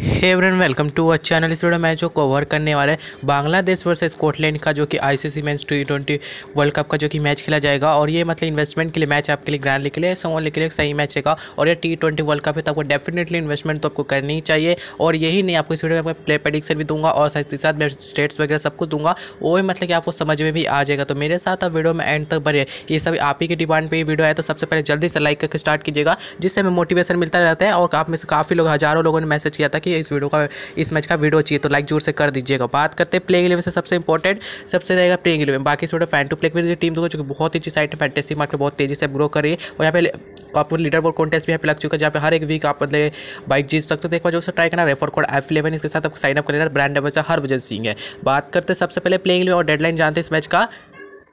hey everyone welcome to our channel इस video में जो कवर करने वाला है बांग्लादेश वर्सेस स्कॉटलैंड का जो कि ICC men's T twenty world cup का जो कि मैच खेला जाएगा और ये मतलब इन्वेस्टमेंट के लिए मैच आपके लिए ग्रैंड लिख लिए समोले लिख लिए सही मैच है और ये टी ट्वेंटी वर्ल्ड कप है तो आपको डेफिनेटली इन्वेस्टमेंट तो आपको करनी ही चाहिए और यही नहीं आपको इस वीडियो में प्ले प्रडिक्शन भी दूंगा और साथ ही साथ मैं स्टेट्स वगैरह सब कुछ दूंगा वो मतलब कि आपको समझ में भी आ जाएगा तो मेरे साथ आप वीडियो में एंड तक भरे ये सब आप ही की डिमांड पर वीडियो है तो सबसे पहले जल्दी से लाइक करके स्टार्ट कीजिएगा जिससे हमें मोटिवेशन मिलता रहता है और आप में से काफ़ी लोग हज़ारों लोगों ने मैसेज रिक्वेस्ट किया था कि इस वीडियो का इस मैच का वीडियो चाहिए तो लाइक जोर से कर दीजिएगा बात करते हैं प्लेइंग इलेवन से सबसे इंपॉर्टेंट सबसे रहेगा प्लेइंग इलेवन बाकी से फैन टू प्ले की टीम देखो जो बहुत ही साइड है फैंटेसी मार्केट बहुत तेजी से ग्रो करिए और यहाँ पे आप लीडर बोर्ड कॉन्टेस्ट भी यहाँ पे लग चुका है जहाँ पे हर एक वीक आप मतलब बाइक जीत सकते हो देखो जो ट्राई करना रेफर कोड एफ इलेवन इसके साथ आपको साइन अप कर लेना ब्रांड एम्बेसडर हरभजन सिंह है बात करते सबसे पहले प्लेइंग इलेवन और डेडलाइन जानते हैं इस मैच का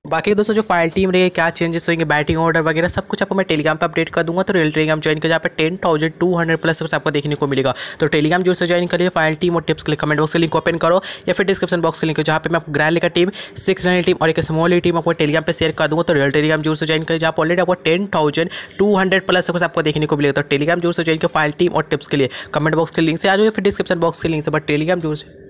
बाकी दोस्तों जो फाइल टीम रही है क्या चेंजेस होंगे बैटिंग ऑर्डर वगैरह सब कुछ आपको मैं टेलीग्राम पर अपडेट कर दूंगा तो रेल टेलीग्राम ज्वाइन कर जहाँ पर ten thousand two hundred plus आपको देखने को मिलेगा तो टेलीग्राम जोर से ज्वाइन करिए फाइल टीम और टिप्स के लिए कमेंट बॉक्स के लिंक ओपन करो या फिर डिस्क्रिप्शन बॉक्स के लिंक जहाँ पर मैं आपको ग्रैंड लेकर टीम सिक्स रनल टीम और एक स्मॉल टीम आपको टेलीग्राम पर शेयर कर दूँगा तो रेल टेलीग्राम जोर से ज्वाइन करिए जहाँ ऑलरेडी आपको ten thousand two hundred plus आपको देखने को मिलेगा तो टेलीग्राम जोर से ज्वाइन कर फाइल टीम और टिप्स के लिए कमेंट बॉक्स के लिंक से आ जाओ या फिर डिस्क्रिप्शन बॉक्स के लिंक से बट टेलीग्राम जो से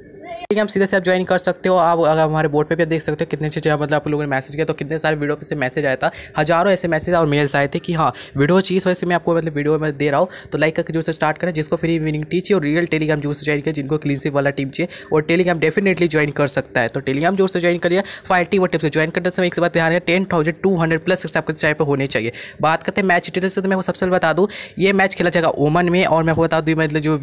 टेलीग्राम सीधे से आप ज्वाइन कर सकते हो आप अगर हमारे बोर्ड पर भी देख सकते हो कितने अच्छे मतलब आप लोगों ने मैसेज किया तो कितने सारे वीडियो पे से मैसेज आया था हज़ारों ऐसे मैसेज और मेल्स आए थे कि हाँ वीडियो चीज वैसे से मैं आपको मतलब वीडियो में दे रहा हूँ तो लाइक करके जो से स्टार्ट करें जिसको फ्री विनिंग टी और रियल टेलीग्राम जो से ज्वाइन किया जिनको क्लीनशिप वाला टीम चाहिए और टेलीग्राम डेफिनेटली ज्वाइन कर सकता है तो टेलीग्राम जोर से ज्वाइन करिए फाइव टी वो टिप से ज्वाइन करते समय एक बात ध्यान है ten thousand two hundred plus आपके चाय पर होने चाहिए बात करते हैं मैच डिटेल्स से तो मैं सबसे बता दूँ ये मैच खेला जाएगा ओमन में और मैं बता दूँ मतलब जो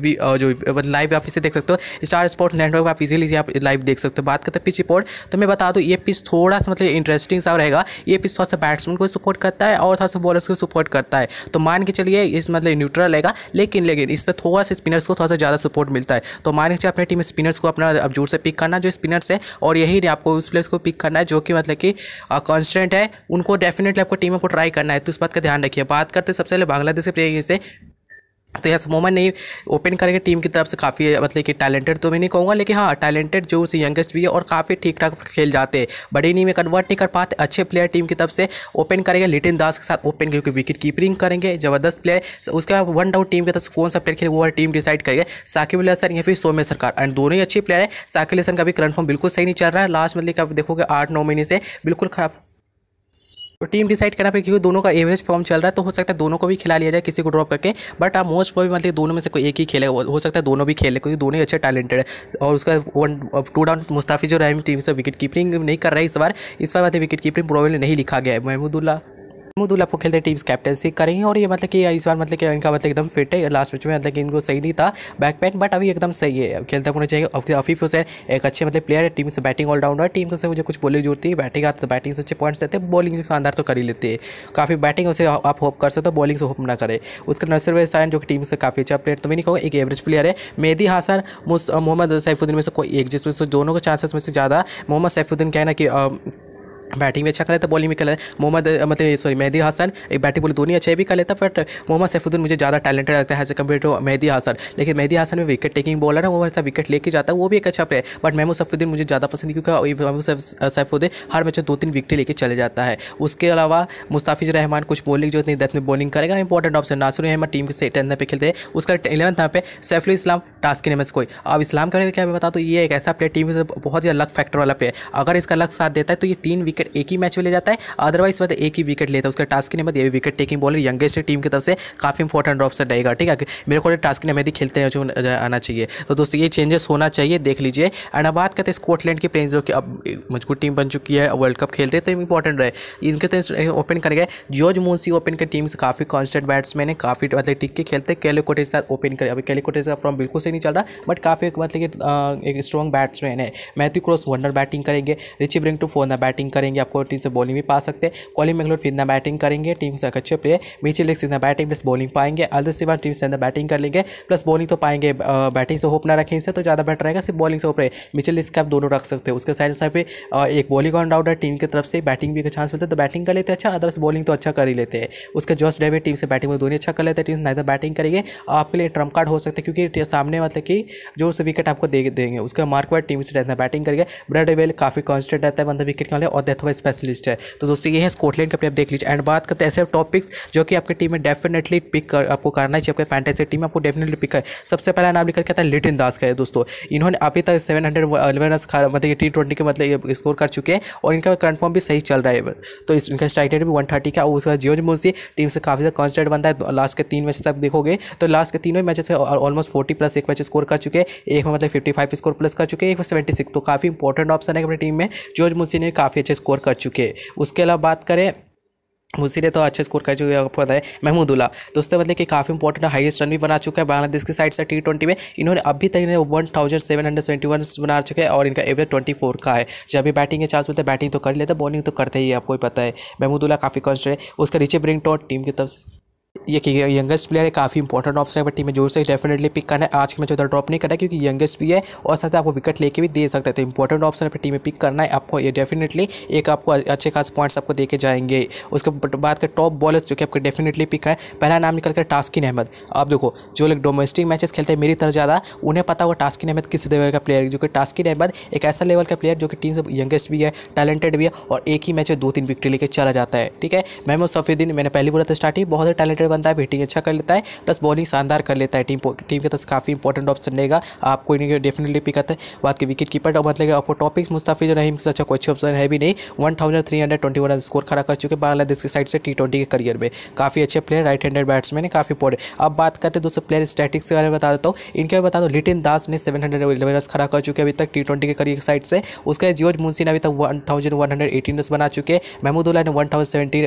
जो लाइव ऑफिस से देख सकते हो स्टार स्पोर्ट्स नेटवर्क आप इजीली लीजिए आप लाइव देख सकते हो बात करते हैं पिच रिपोर्ट तो मैं बता दूँ ये पिच थोड़ा सा मतलब इंटरेस्टिंग सा रहेगा ये पिच थोड़ा सा बैट्समैन को सपोर्ट करता है और थोड़ा सा बॉलर्स को सपोर्ट करता है तो मान के चलिए इस मतलब न्यूट्रल रहेगा लेकिन लेकिन इस पर थोड़ा सा स्पिनर्स को थोड़ा सा ज़्यादा सपोर्ट मिलता है तो मान के चलिए अपने टीम स्पिनर्स को अपना अब जोर से पिक करना जो स्पिनर्स है और यही आपको उस प्लेयर्स को पिक करना है जो कि मतलब कि कॉन्स्टेंट है उनको डेफिनेटली आपको टीम को ट्राई करना है तो इस बात का ध्यान रखिए बात करते सबसे पहले बांग्लादेश के प्लेयर से तो यस मोमन ने ओपन करके टीम की तरफ से काफ़ी मतलब कि टैलेंटेड तो मैं नहीं कहूँगा लेकिन हाँ टैलेंटेड जो उस यंगेस्ट भी है और काफ़ी ठीक ठाक खेल जाते हैं बड़ी नहीं में कन्वर्ट नहीं कर पाते अच्छे प्लेयर टीम की तरफ से ओपन करेंगे लिटिन दास के साथ ओपन क्योंकि विकेट कीपरिंग करेंगे जबरदस्त प्लेयर उसके बाद वन डाउट टीम की तरफ कौन सा प्लेयर खेल वो टीम डिसाइड करेंगे साकिब अल या फिर सोमे सरकार एंड दोनों ही अच्छे प्लेयर है साकिब हसन का भी करंट फॉर्म बिल्कुल सही नहीं चल रहा है लास्ट मतलब कि आप देखोगे आठ नौ महीने से बिल्कुल खराब तो टीम डिसाइड करना पे क्योंकि दोनों का एवरेज फॉर्म चल रहा है तो हो सकता है दोनों को भी खिला लिया जाए किसी को ड्रॉप करके बट आप मोस्ट पर मतलब दोनों में से कोई एक ही खेले हो सकता है दोनों भी खेले क्योंकि दोनों ही अच्छे टैलेंटेड है और उसका वन टू डाउन मुस्ताफी जो रहा है टीम से विकेट कीपिंग नहीं कर रहा है इस बार इस बार मतलब विकेट कीपिंग प्रॉब्लम नहीं लिखा गया है महमूदुल्ला मुदुल आपको खेलते टीम्स कैप्टनसी करेंगे और ये मतलब कि इस बार मतलब कि इनका मतलब एकदम फिट है लास्ट मैच में मतलब कि इनको सही नहीं था बैक पेन बट अभी एकदम सही है खेलता होना चाहिए अफीफ हुसैन एक अच्छे मतलब प्लेयर है टीम से बैटिंग ऑलराउंडर टीम से मुझे कुछ बोली जरूरत है बैटिंग आता तो बैटिंग से अच्छे पॉइंट्स देते हैं बॉलिंग से शानदार तो कर ही लेते हैं काफ़ी बैटिंग उसे आप होप कर सकते हो बॉलिंग से होप ना करें उसका नसर वैसायन जो कि टीम से काफ़ी अच्छा प्लेयर तो मैं नहीं कहूँ एक एवरेज प्लेयर है मेहदी हासन मोहम्मद सैफुद्दीन में से कोई एक जिसमें से दोनों के चांसेस में से ज़्यादा मोहम्मद सैफुद्दीन कहना कि बैटिंग भी अच्छा कर लेता बॉलिंग भी कर लेता मोहम्मद मतलब सॉरी मेहदी हसन एक बैटिंग बोली दोनों अच्छे भी कर लेता बट मोहम्मद सैफुद्दीन मुझे ज़्यादा टैलेंटेड लगता है as a compare to Mahedi Hasan लेकिन मेहदी हसन में विकेट टेकिंग बॉलर है वो ऐसा विकेट लेके जाता है वो भी एक अच्छा प्लेयर बट महमूद सफुद्दीन मुझे ज़्यादा पसंद क्योंकि महमूद सैफुद्दीन हर मैच में दो तीन विकेट लेके चले जाता है उसके अलावा मुस्ताफिज रहमान कुछ बॉलिंग जो इतनी डेथ में बॉलिंग करेगा important option Nasir Ahmed team के टेंथ पे खेलते हैं उसका इलेवंथ यहाँ पे सैफुल इस्लाम टास्क नेम कोई अब इस्लाम का क्या मैं बता तो ये एक ऐसा प्लेयर टीम बहुत ही अलग फैक्टर वाला प्लेयर अगर इसका लग साथ देता है तो ये तीन विकेट विकेट एक ही मैच में ले जाता है अदरवाइज मतलब एक ही विकेट लेता है उसका टास्क अहमद मतलब wicket taking bowler youngest team की तरफ से काफ़ी इंपॉर्टेंट ऑप्शन रहेगा ठीक है मेरे को टास्क अहमद मैं खेलते आना चाहिए तो दोस्तों ये चेंजेस होना चाहिए देख लीजिए एंड अब बात करते हैं स्कॉटलैंड की प्लेयर जो कि अब मजबूत टीम बन चुकी है वर्ल्ड कप खेल रहे तो इंपॉर्टेंट रहे इनके तरह तो ओपन कर गए जॉर्ज मोन्सी ओपन के टीम से काफ़ी कॉन्स्टेंट बैट्समैन है काफ़ी मतलब टिक के खेलते हैं कैले कोटेसर ओपन करें अभी कैले कोटेसर फॉर्म बिल्कुल से नहीं चल रहा बट काफ़ी मतलब एक स्ट्रॉन्ग बैट्समैन है मैथ्यू क्रॉस वंडर बैटिंग करेंगे Richie Berrington two four batting करेंगे करेंगे आपको टीम से बॉलिंग भी पा सकते हैं कॉलिंग मैगलोर फिर बैटिंग करेंगे टीम से अच्छे प्लेयर बीच लेग सीधा बैटिंग प्लस बॉलिंग पाएंगे अदर सिवान टीम से अंदर बैटिंग कर लेंगे प्लस बॉलिंग तो पाएंगे बैटिंग से होप ना रखें इससे तो ज़्यादा बेटर रहेगा सिर्फ बॉलिंग से होप रहे मिचल लिस्ट का दोनों रख सकते हैं उसके साइड साइड पर एक बॉलिंग ऑन ऑलराउंडर टीम की तरफ से बैटिंग भी का चांस मिलता है तो बैटिंग कर लेते अच्छा अदरवाइज बॉलिंग तो अच्छा कर ही लेते हैं उसके जॉस डेविड टीम से बैटिंग दोनों अच्छा कर लेते हैं टीम से नाइदर बैटिंग करेंगे आपके लिए ट्रम कार्ड हो सकता है क्योंकि सामने मतलब कि जो उस विकेट आपको दे देंगे मार्क वाइड टीम से बैटिंग करेंगे ब्रेड वेल काफ़ी कॉन्स्टेंट रहता है बंदा मतलब विकेट के वाले और अथवा स्पेशलिस्ट है तो दोस्तों ये है स्कॉटलैंड के अपने आप देख लीजिए एंड बात करते हैं ऐसे टॉपिक्स जो कि आपकी टीम में डेफिनेटली पिक कर, आपको करना चाहिए आपके फैंटेसी टीम आपको डेफिनेटली पिक है सबसे पहला नाम लिखकर कहता है लिटिन दास का है दोस्तों इन्होंने अभी तक सेवन हंड्रेड रन्स मतलब टी ट्वेंटी के मतलब स्कोर कर चुके हैं और इनका कन्फर्म भी सही चल रहा है तो इनका स्ट्राइक रेट भी वन थर्टी का और उसका जियोज मोसी टीम से काफ़ी ज़्यादा कॉन्स्टेंट बनता है लास्ट के तीन मैचेस आप देखोगे तो लास्ट के तीनों मैचेस ऑलमोस्ट फोर्टी प्लस एक मैच स्कोर कर चुके हैं एक में मतलब फिफ्टी फाइव स्कोर प्लस कर चुके हैं एक में सेवेंटी सिक्स तो काफ़ी इंपॉर्टेंट ऑप्शन है अपनी टीम में जोज मुसी ने काफ़ी अच्छे स्कोर स्कोर कर चुके उसके अलावा बात करें उसी ने तो अच्छे स्कोर कर चुके आपको पता है महमूदुल्ला दोस्तों मतलब कि काफ़ी इंपॉर्टेंट हाईएस्ट रन भी बना चुका है बांग्लादेश की साइड से टी ट्वेंटी में इन्होंने अभी तक इन्हें one thousand seven hundred seventy one बना चुके हैं और इनका एवरेज ट्वेंटी फोर का है जब भी बैटिंग के चांस मिलते हैं बैटिंग तो कर लेते हैं बॉलिंग तो करते ही आपको पता है महमूदुल्ला काफ़ी कॉन्स्टेंट है उसका रिचे ब्रिंग टॉट टीम की तरफ से ये यंगेस्ट प्लेयर है काफ़ी इंपॉर्टेंट ऑप्शन है बट टीम में जोर से डेफिनेटली पिक करना है आज के मैच उधर ड्रॉप नहीं करना है क्योंकि यंगेस्ट भी है और साथ आपको विकेट लेके भी दे सकते तो इंपॉर्टेंट ऑप्शन है टीम में पिक करना है आपको ये डेफिनेटली एक आपको अच्छे खास पॉइंट्स आपको देके जाएंगे उसके बाद के टॉप बॉलर्स जो कि आपके डेफिनेटली पिक है पहला नाम निकल कर टास्किन अहमद आप देखो जो लोग डोमेस्टिक मैचेस खेलते हैं मेरी तरह ज़्यादा उन्हें पता होगा टास्किन अहमद किस लेवल का प्लेयर है जो कि टास्किन अहमद एक ऐसा लेवल का प्लेयर जो कि टीम से यंगेस्ट भी है टैलेंटेड भी है और एक ही मैच में दो तीन विकेट लेकर चला जाता है ठीक है महमूद सफेदीन मैंने पहली बोला था स्टार्टिंग बहुत ही टैलेंटेड बंदा है बैटिंग अच्छा कर लेता है प्लस बॉलिंग शानदार कर लेता है टीम टीम के तरफ काफ़ी इंपॉर्टेंट ऑप्शन रहेगा आपको इनके डेफिनेटली पिकअप है बात की विकेट कीपर मतलब आपको टॉपिक मुस्ताफिज रहीम से अच्छा कोई ऑप्शन है भी नहीं वन स्कोर खड़ा कर चुके बांग्लादेश की साइड से टी के करियर में काफ़ी अच्छे प्लेयर राइट हैंडेड बैट्समैन है काफ़ी इंपॉर्टेंट अब बात करते हैं दोस्तों प्लेयर स्टैटिक्स के बारे में बता देता हूँ इनके बारे बता दो लिटिन दास ने सेवन हंड्रेड रन खड़ा कर चुके अभी तक टी के करियर साइड से उसके जियोज मुंशी ने अभी तक वन रन बना चुके महमूदुल्ला ने one thousand seventy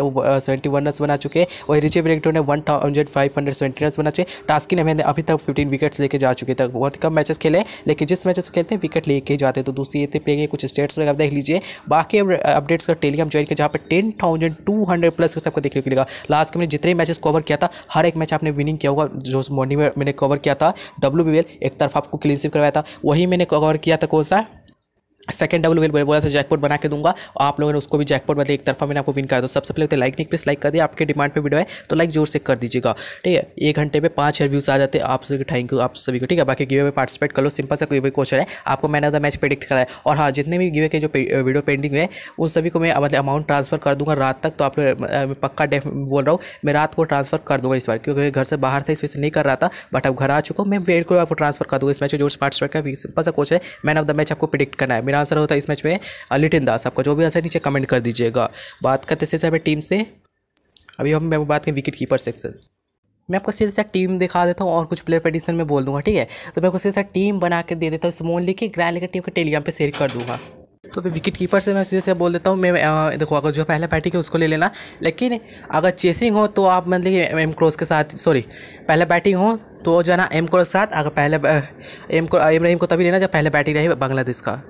seventy one run बना चुके और रिचे ब्रेक्टो ने वन थाउजेंड फाइव हंड्रेड बना चाहिए टास्किन अहमद अभी तक फिफ्टीन विकेट्स लेके जा चुके तक बहुत कम मैचेस खेले लेकिन जिस मैचेस खेलते हैं विकेट लेके जाते तो दूसरी ये पे ये कुछ स्टेट्स में देख लीजिए बाकी अपडेट्स का टेलीग्राम ज्वाइन किया जहाँ पर ten thousand two hundred plus सबको देखने को मिलेगा लास्ट में जितने मैचेस कवर किया था हर एक मैच आपने विनिंग किया होगा जो मॉर्निंग में मैंने कवर किया था डब्ल्यू बी एल एक तरफ आपको क्लीन स्वीप करवाया था वही मैंने कवर किया था कौन सा सेकंड डबल मैंने बोला था जैकपॉट बना के दूंगा और आप लोगों ने उसको भी जैकपॉट बदले मतलब एक तरफा मैंने आपको विन करा तो सबसे पहले तो लाइक नहीं प्रेस लाइक कर दिया आपके डिमांड पे वीडियो है तो लाइक जोर से कर दीजिएगा ठीक है एक घंटे में पाँच हज़ार व्यूज़ आ जाते हैं आप सभी थैंक यू आप सभी को ठीक है बाकी गिवे में पार्टिसिपेट कर लो सिंपल सा कोई भी क्वेश्चन है आपको मैंने द मैच प्रेडिक्ट कराया और हाँ जितने भी गिवे के जो वीडियो पेंडिंग है उन सभी को मैं मतलब अमाउंट ट्रांसफर कर दूंगा रात तक तो आप लोग पक्का डेफ बोल रहा हूँ मैं रात को ट्रांसफर कर दूँगा इस बार क्योंकि घर से बाहर था इस वजह से नहीं कर रहा था बट अब घर आ चुका हूँ मैं वेट को आपको ट्रांसफर कर दूँगा इस मैच जोर से पार्टिसिपेट कर सिंपल सा क्वेश्चन है मैन ऑफ द मैच आपको प्रिडिक्ट करना है मेरा आंसर होता है इस मैच में लिटिन दास आपका जो भी आंसर नीचे कमेंट कर दीजिएगा बात करते सीधे हमें टीम से अभी हम मैं बात करें विकेट कीपर सेक्शन मैं आपको सीधे सा टीम दिखा देता हूँ और कुछ प्लेयर पेडिशन में बोल दूंगा ठीक है तो मैं आपको सीधे सा टीम बना के दे देता हूँ स्मोन लेके ग्रैंड लेकर टीम को टेलीग्राम पे शेयर कर दूंगा तो फिर विकेट कीपर से मैं सीधे से बोल देता हूँ मैं आ, देखो अगर जो पहला बैटिंग है उसको ले लेना लेकिन अगर चेसिंग हो तो आप मतलब कि एम क्रॉस के साथ सॉरी पहला बैटिंग हो तो जाना एम क्रॉस के साथ अगर पहले एम को एम रहीम को तभी लेना जब पहले बैटिंग रहे बांग्लादेश का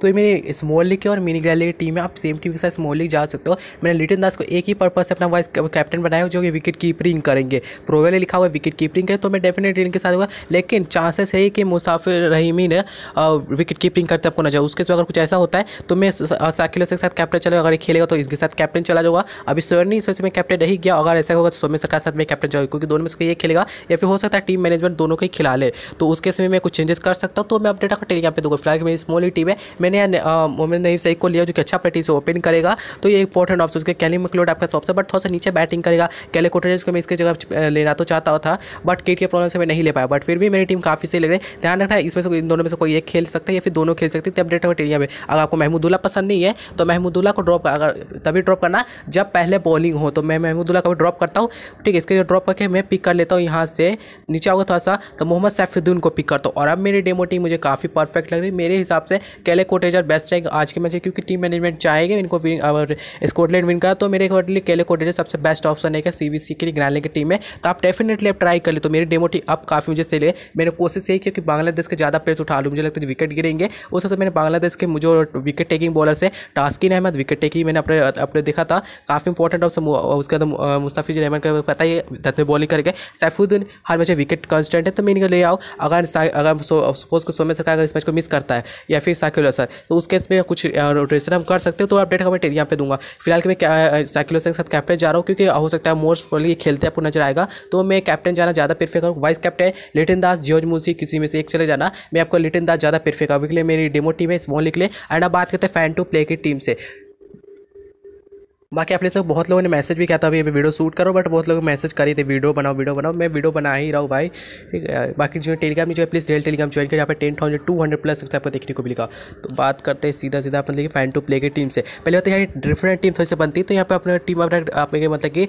तो ये मेरी स्मॉल लीग की और मिनी ग्रैली की टीम है आप सेम टीम के साथ स्मॉल लीग जा सकते हो मैंने लिटिन दास को एक ही पर्पज से अपना वाइस कैप्टन बनाया जो कि विकेट कीपरिंग करेंगे प्रोवेल लिखा हुआ विकेट कीपरिंग है तो मैं डेफिनेटली इनके साथ हुआ लेकिन चांसेस है कि मुसाफिर रहीमी ने विकेट कीपिंग करते आपको नजर उसके अगर कुछ ऐसा होता है तो मैं साकिल के साथ कैप्टन चला अगर खेलेगा तो इसके साथ कैप्टन चला जाऊंगा अभी नहीं सोच में कैप्टन नहीं गया अगर ऐसा होगा तो सोमेश सरकार साथ मैं कैप्टन चला क्योंकि दोनों में से ये खेलेगा या फिर हो सकता है टीम मैनेजमेंट दोनों को ही खिला ले तो उसके समय मैं कुछ चेंजेस कर सकता हूँ तो मैं अपडेट टेलीग्राम पर दूंगा फिलहाल मेरी स्मॉल ही टीम है मैंने यहाँ मोमिन नईम सईद को लिया जो कि अच्छा प्रैक्टिस ओपन करेगा तो ये इंपॉर्टेंट ऑप्शन उसके कैली मकलोड आपका ऑप्शन बट थोड़ा सा नीचे बैटिंग करेगा कैले कोटरेज को मैं इसके जगह लेना तो चाहता था बट किट के प्रॉब्लम से मैं नहीं ले पाया बट फिर भी मेरी टीम काफ़ी सही लग रही है ध्यान रखना इसमें से इन दोनों में से कोई एक खेल सकता है या फिर दोनों खेल सकते हैं अपडेट होगा क्राइटेरिया में अगर आपको महमूदुल्ला पसंद नहीं है तो महमूदुल्ला को ड्रॉप अगर तभी ड्रॉप करना जब पहले बॉलिंग हो तो मैं महमूदुल्ला को ड्रॉप करता हूँ ठीक है इसके ड्रॉप करके मैं पिक कर लेता हूँ यहाँ से नीचे होगा थोड़ा सा तो मोहम्मद सैफुद्दीन को पिक करता हूँ और अब मेरी डेमो टीम मुझे काफ़ी परफेक्ट लग रही है मेरे हिसाब से कैले को कोटेज बेस्ट रहेगा आज के मैच में क्योंकि टीम मैनेजमेंट चाहेंगे इनको अगर स्कॉटलैंड विन का तो मेरे अकॉर्डिंगली केले कोटेज सबसे बेस्ट ऑप्शन है सी बी सी के लिए ग्रैंडलैंड की टीम में तो आप डेफिनेटली आप ट्राई कर ले तो मेरी डेमो टी अब काफ़ी मुझे ले मैंने कोशिश यही क्योंकि बांग्लादेश के ज़्यादा प्लेस उठा लूँ मुझे लगता है विकेट गिरेंगे उस हिसाब से मैंने बांग्लादेश के मुझे विकेट टेकिंग बॉलर से टास्किन अहमद विकेट टेकिंग मैंने अपने अपने देखा था काफ़ी इंपॉर्टेंट ऑप्शन उसके बाद मुस्ताफिज रहमान का पता ही धत में बॉलिंग करके सैफुद्दीन हर मैच विकेट कॉन्स्टेंट है तो मैं इनको ले आओ अगर अगर सपोज को सोम्य सरकार अगर इस मैच को मिस करता है या फिर साकिब हसन सर तो उस केस में कुछ रोटेशन हम कर सकते हो तो अपडेट हमें यहाँ पे दूंगा फिलहाल के मैं साइकिलोसन के साथ कैप्टन जा रहा हूँ क्योंकि हो सकता है मोस्ट प्रोबली खेलते आपको नजर आएगा तो मैं कैप्टन जाना ज़्यादा प्रेफर करूँ वाइस कैप्टन लिटिन दास जियोज मुंशी किसी में से एक चले जाना मैं आपको लिटिन दास ज़्यादा प्रेफर करूँ इसलिए मेरी डेमो टीम है स्मॉल निकले एंड अब बात करते हैं फैन टू प्ले की टीम से बाकी आपने से बहुत लोगों ने मैसेज भी किया था अभी वीडियो शूट करो बट बहुत लोग मैसेज कर ही थे वीडियो बनाओ वीडियो बनाओ मैं वीडियो बना ही रहा हूँ भाई ठीक है बाकी जो टेलीग्राम जो है प्लीज़ डेल टेलीग्राम ज्वाइन कर यहाँ पर ten thousand two hundred plus सकता आपको देखने को मिलेगा तो बात करते हैं सीधा सीधा अपने फैन टू प्ले की टीम से पहले होते हैं डिफरेंट टीम थोड़ी से बनती तो यहाँ पर अपने टीम अपना आपके मतलब कि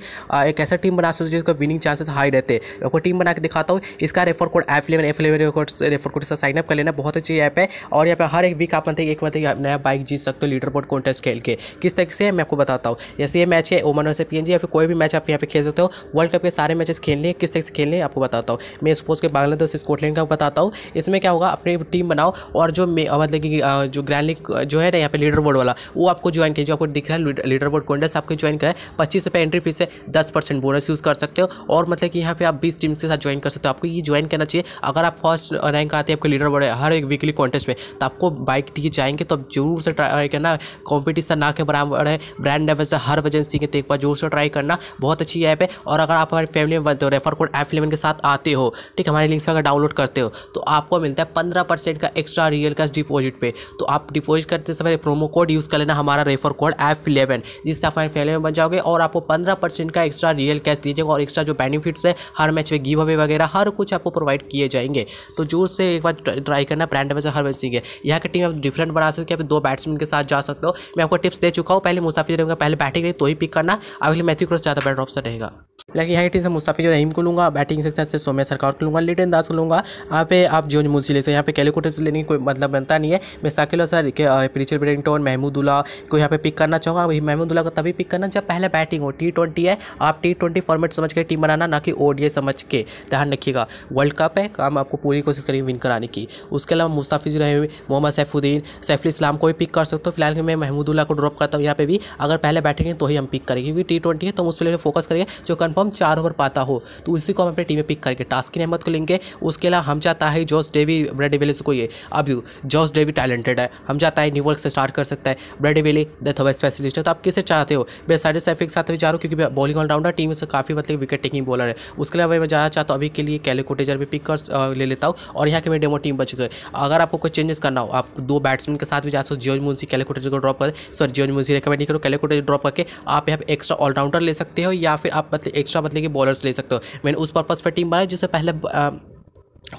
एक ऐसा टीम बना सकते जिसका विनिंग चांसेस हाई रहते हैं आपको टीम बना के दिखाता हूँ इसका refer code F eleven F eleven refer code से साइनअप कर लेना बहुत अच्छी ऐप है और यहाँ पर हर एक वीक आप मतलब एक मतलब नया बाइक जीत सकते हो लीडर बोर्ड कॉन्टेस्ट खेल के किस तरीके से मैं आपको बताता हूँ जैसे ये मैच है ओमन से पी या फिर कोई भी मैच आप यहाँ पे खेल सकते हो वर्ल्ड कप के सारे मैचेस खेलने किस तरह से खेलने आपको बताता हूँ मैं सपोज के बांग्लादेश स्कॉटलैंड का बताता हूँ इसमें क्या होगा अपनी टीम बनाओ और जो मतलब कि जो ग्रैंड लीग जो है ना यहाँ पे लीडर बोर्ड वाला वो आपको ज्वाइन किया जो आपको दिख रहा है लीडर बोर्ड कॉन्टेस्ट आपको ज्वाइन करा है पच्चीस रुपये एंट्री फीस है दस परसेंट बोनस यूज़ कर सकते हो और मतलब कि यहाँ पे आप बीस टीम्स के साथ ज्वाइन कर सकते हो आपको ये ज्वाइन करना चाहिए अगर आप फर्स्ट रैंक आते हैं आपके लीडर बोर्ड है हर एक वीकली कॉन्टेस्ट में तो आपको बाइक दिए जाएंगे तो आप जरूर से ट्राई करना कॉम्पिटिशन ना के बराबर है ब्रांड एम्बेसडर तो हर वजन के तो एक बार जोर से ट्राई करना बहुत अच्छी ऐप है और अगर आप हमारी फैमिली में बनते हो रेफर कोड ऐप इलेवन के साथ आते हो ठीक हमारे लिंक से अगर डाउनलोड करते हो तो आपको मिलता है पंद्रह का एक्स्ट्रा रियल कैश डिपोजिट पर तो आप डिपोजिट करते समय प्रोमो कोड यूज़ कर लेना हमारा रेफर कोड ऐप इलेवन जिससे आप हमारी फैमिली में बन जाओगे और आपको पंद्रह परसेंट का एक्स्ट्रा रियल कैश दीजिएगा और एक्स्ट्रा जो बेनिफिट्स है हर मैच में गिव अवे वगैरह हर कुछ आपको प्रोवाइड किए जाएंगे तो जोर से एक बार ट्राई करना ब्रांड से हर वैसी के यहाँ की टीम आप डिफरेंट बना सकते हो आप दो बैट्समैन के साथ जा सकते हो मैं आपको टिप्स दे चुका हूँ पहले मुसाफिर पहले बैटिंग तो ही पिक करना अगले मैथ्यू क्रॉस ज़्यादा बेटर ऑप्शन रहेगा लेकिन की टीम से जो रहीम को लूँगा बैटिंग सेक्शन से सौम्या सरकार को लूँगा लिटन दास को लूँगा यहाँ पे आप जो मुंशी से यहाँ पे से लेने की कोई मतलब बनता नहीं है मैं साकिल सर रिचर्ड ब्रेडिंगटन महमूदुल्ला को यहाँ पे पिक करना चाहूँगा वही महमूदुल्ला को तभी पिक करना जब पहले बैटिंग हो टी ट्वेंटी है आप टी ट्वेंटी फॉर्मेट समझ के टीम बनाना ना कि ओ समझ के ध्यान रखिएगा वर्ल्ड कप है काम आपको पूरी कोशिश करेंगे विन कराने की उसके अलावा जो रहीम मोहम्मद सैफुद्दीन सैफुल इस्लाम को भी पिक कर सकते हो फिलहाल मैं महमूदुल्ला को ड्रॉप करता हूँ यहाँ पे भी अगर पहले बैठेंगे तो ही हम पिक करेंगे क्योंकि टी ट्वेंटी है तो हम उस पर फोकस करेंगे जो कन्फर्म चार ओवर पाता हो तो उसी को हम अपनी टीम में पिक करके टास्किन अहमद को लेंगे उसके अलावा हम चाहता है जॉस डेवी ब्रेड एवेली को ये अब जॉस डेवी टैलेंटेड है हम चाहता है न्यूवर्क से स्टार्ट कर सकता है ब्रेड एवेली द स्पेशलिस्ट है तो आप किसे चाहते हो मैं साइड साइफ के साथ भी जा रहा हूँ क्योंकि बॉलिंग ऑलराउंडर टीम से काफ़ी मतलब विकेट टेकिंग बॉलर है उसके अलावा मैं जाना चाहता हूँ अभी के लिए कैले कोटेजर भी पिक कर ले लेता हूँ और यहाँ के मेरे डेमो टीम बच गए अगर आपको कोई चेंजेस करना हो आप दो बैट्समैन के साथ भी जा सकते हो जियोज मुंसी कैले कोटेजर को ड्रॉप कर सॉरी जियोज मुंशी रिकमेंड नहीं करो कैले कोटेजर ड्रॉप करके आप यहाँ पर एक्स्ट्रा ऑलराउंडर ले सकते हो या फिर आप मतलब एक्स्ट्रा मतलब कि बॉलर्स ले सकते हो मैंने उस पर्पज़ पर टीम बनाई जिससे पहले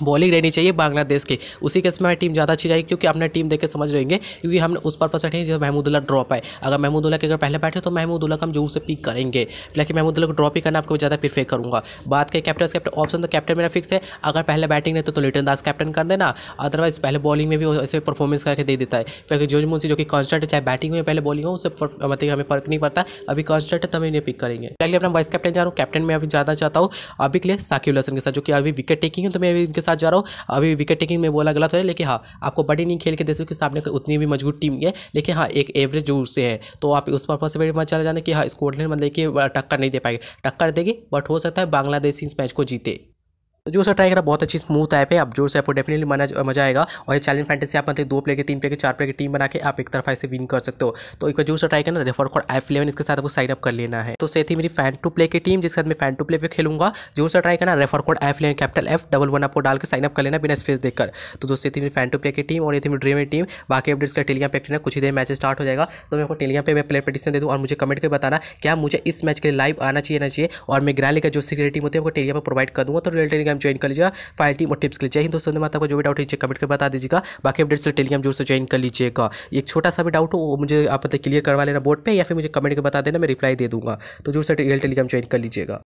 बॉलिंग रहनी चाहिए बांग्लादेश की उसी के समय हमारी टीम ज़्यादा अच्छी जाएगी क्योंकि अपने टीम देख के समझ रहेंगे क्योंकि हम उस पसंद है जो महमूदुल्ला ड्रॉप है अगर महमूदुल्ला के अगर पहले बैठे तो महमूदुल्ला को हम जरूर से पिक करेंगे लेकिन महमूदुल्ला को ड्रॉप ही करना आपको ज़्यादा प्रीफे करूँगा बात करें कैप्टन कैप्टन ऑप्शन तो कैप्टन मेरा फिक्स है अगर पहले बैटिंग नहीं तो, लिटन दास कैप्टन कर देना अदरवाइज पहले बॉलिंग में भी ऐसे परफॉर्मेंस करके दे देता है क्योंकि जोज मुंशी जो कि कॉन्स्टेंट है चाहे बैटिंग में पहले बॉलिंग हो उससे मतलब हमें फर्क नहीं पड़ता अभी कॉन्स्टेंट है तो हमें पिक करेंगे अपना वाइस कैप्टन जा रहा हूँ कैप्टन में अभी ज़्यादा चाहता हूँ अभी के लिए साकिब हसन के साथ जो कि अभी विकेट टेकिंग है तो मैं अभी के साथ जा रहा हूँ अभी विकेट टेकिंग में बोला गलत हो लेकिन हाँ आपको बड़ी नहीं खेल के दे सकते सामने उतनी भी मजबूत टीम है लेकिन हाँ एक एवरेज जो उससे है तो आप उस पर्पज से मत चले जाने कि हाँ स्कॉटलैंड मतलब कि टक्कर नहीं दे पाएगी टक्कर देगी बट हो सकता है बांग्लादेश इस मैच को जीते तो जो ट्राई करा बहुत अच्छी स्मूथ ऐप है आप जोर से आपको डेफिनेटली मना मजा आएगा और ये चैलेंज फैंटेसी आप मतलब दो प्ले के तीन प्ले के चार प्ले की टीम बना के आप एक तरफ ऐसे विन कर सकते हो तो एक बार जो सर ट्राई करना रेफर और एफ इलेवन इसके साथ आपको साइन अप कर लेना है तो से थी मेरी फैन टू प्ले की टीम जिसके साथ मैं फैन टू प्ले पे खेलूंगा जो सर ट्राई करना refer code F eleven capital F double one आपको डाल के साइन अप कर लेना बिना स्पेस देकर तो दोस्तों थी मेरी फैन टू प्ले की टीम और ये थी मेरी ड्रीम टीम बाकी अपडेट्स का टेलीग्राम पे कुछ ही देर मैच स्टार्ट हो जाएगा तो मैं आपको टेलीग्राम पे मैं प्लेयर पटिशन दे दूँ और मुझे कमेंट कर बताना क्या मुझे इस मैच के लिए लाइव आना चाहिए ना चाहिए और मैं ग्रैली का जो सिक्योरिटी टीम होती है वो टेलीग्राम पर प्रोवाइड कर दूँगा तो रियल टेलीग्राम टेलीग्राम ज्वाइन कर लीजिएगा फाइल टीम और टिप्स के लिए चाहिए दोस्तों धन्यवाद आपको जो भी डाउट है कमेंट कर बता दीजिएगा बाकी अपडेट्स तो टेलीग्राम जोर से ज्वाइन कर लीजिएगा एक छोटा सा भी डाउट हो वो मुझे आप मतलब क्लियर करवा लेना बोर्ड पर या फिर मुझे कमेंट कर बता देना मैं रिप्लाई दे दूँगा तो जोर से टेलीग्राम ज्वाइन कर लीजिएगा